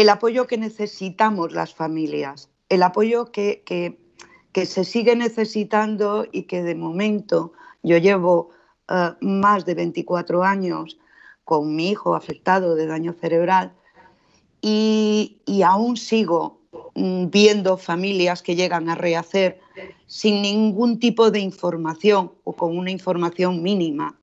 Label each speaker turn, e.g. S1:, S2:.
S1: el apoyo que necesitamos las familias, el apoyo que, se sigue necesitando y que de momento yo llevo eh, más de 24 años con mi hijo afectado de daño cerebral y, aún sigo mm, viendo familias que llegan a rehacer sin ningún tipo de información o con una información mínima.